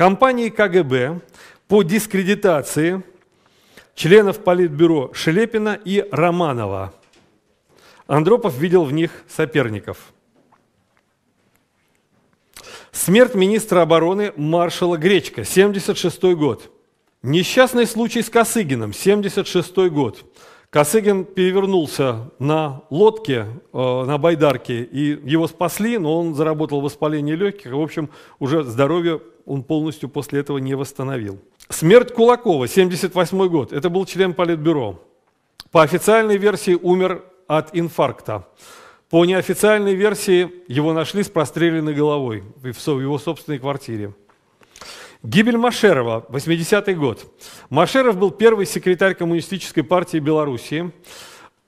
Компании КГБ по дискредитации членов Политбюро Шелепина и Романова. Андропов видел в них соперников. Смерть министра обороны маршала Гречка, 76 год. Несчастный случай с Косыгином, 76 год. Косыгин перевернулся на лодке, э, на байдарке, и его спасли, но он заработал воспаление легких, и, в общем, уже здоровье он полностью после этого не восстановил. Смерть Кулакова, 78 год. Это был член Политбюро. По официальной версии умер от инфаркта. По неофициальной версии его нашли с простреленной головой в его собственной квартире. Гибель Машерова, 80-й год. Машеров был первый секретарь Коммунистической партии Белоруссии.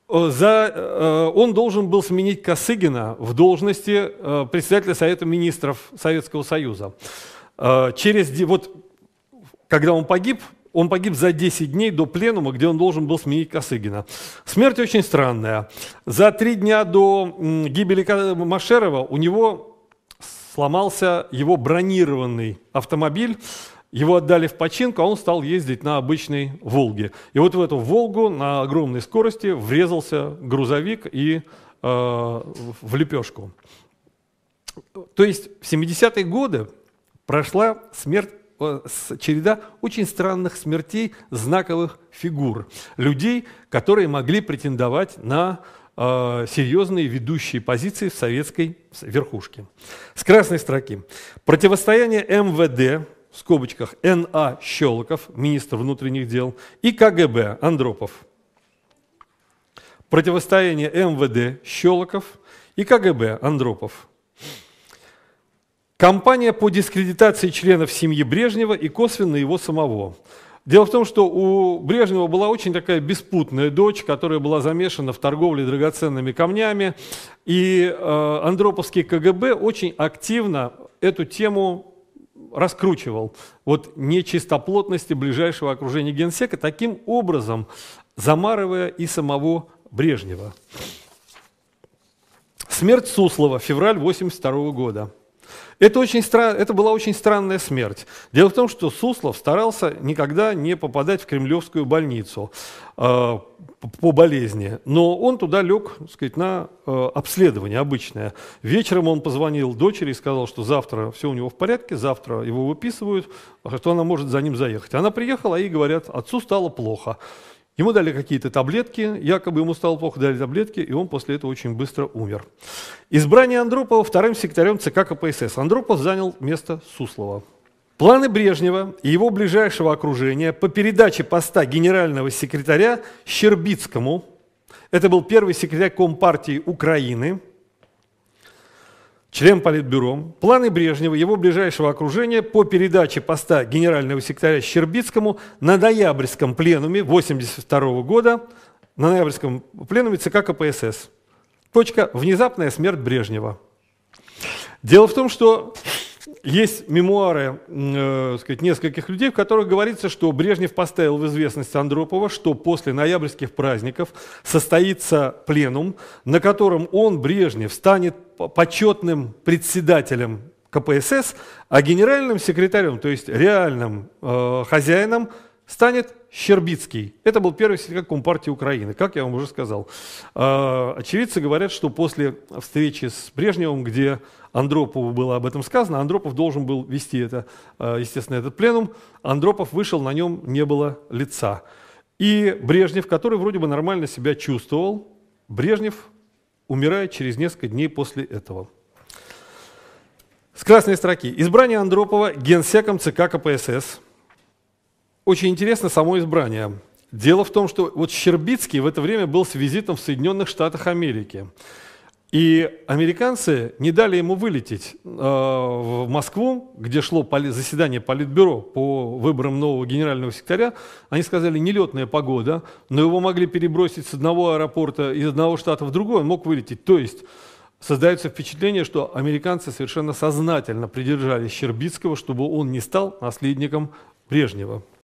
Э, за, э, он должен был сменить Косыгина в должности э, председателя Совета министров Советского Союза. Через, вот, когда он погиб, он погиб за 10 дней до пленума, где он должен был сменить Косыгина. Смерть очень странная. За три дня до гибели Машерова у него сломался его бронированный автомобиль, его отдали в починку, а он стал ездить на обычной «Волге». И вот в эту «Волгу» на огромной скорости врезался грузовик и э, в лепешку. То есть в 70-е годы прошла смерть э, череда очень странных смертей знаковых фигур, людей, которые могли претендовать на Э, серьезные ведущие позиции в советской верхушке. С красной строки. Противостояние МВД, в скобочках Н.А. Щелоков, министр внутренних дел, и КГБ Андропов. Противостояние МВД Щелоков и КГБ Андропов. Компания по дискредитации членов семьи Брежнева и косвенно его самого. Дело в том, что у Брежнева была очень такая беспутная дочь, которая была замешана в торговле драгоценными камнями, и э, Андроповский КГБ очень активно эту тему раскручивал. Вот нечистоплотности ближайшего окружения генсека, таким образом замарывая и самого Брежнева. Смерть Суслова, февраль 1982 года. Это, очень стра... это была очень странная смерть. Дело в том, что Суслов старался никогда не попадать в кремлевскую больницу э, по болезни, но он туда лег так сказать, на э, обследование обычное. Вечером он позвонил дочери и сказал, что завтра все у него в порядке, завтра его выписывают, что она может за ним заехать. Она приехала, и говорят, отцу стало плохо. Ему дали какие-то таблетки, якобы ему стало плохо, дали таблетки, и он после этого очень быстро умер. Избрание Андропова вторым секретарем ЦК КПСС. Андропов занял место Суслова. Планы Брежнева и его ближайшего окружения по передаче поста генерального секретаря Щербицкому, это был первый секретарь Компартии Украины – член Политбюро, планы Брежнева, его ближайшего окружения по передаче поста генерального секретаря Щербицкому на ноябрьском пленуме 1982 года, на ноябрьском пленуме ЦК КПСС. Точка. Внезапная смерть Брежнева. Дело в том, что есть мемуары э, сказать, нескольких людей, в которых говорится, что Брежнев поставил в известность Андропова, что после ноябрьских праздников состоится пленум, на котором он, Брежнев, станет почетным председателем КПСС, а генеральным секретарем, то есть реальным э, хозяином станет Щербицкий. Это был первый секретарь Компартии Украины, как я вам уже сказал. А, очевидцы говорят, что после встречи с Брежневым, где Андропову было об этом сказано, Андропов должен был вести это, а, естественно, этот пленум, Андропов вышел, на нем не было лица. И Брежнев, который вроде бы нормально себя чувствовал, Брежнев умирает через несколько дней после этого. С красной строки. Избрание Андропова генсеком ЦК КПСС – очень интересно само избрание. Дело в том, что вот Щербицкий в это время был с визитом в Соединенных Штатах Америки. И американцы не дали ему вылететь э, в Москву, где шло поли- заседание Политбюро по выборам нового генерального секретаря. Они сказали, нелетная погода, но его могли перебросить с одного аэропорта, из одного штата в другой, он мог вылететь. То есть создается впечатление, что американцы совершенно сознательно придержали Щербицкого, чтобы он не стал наследником Брежнева.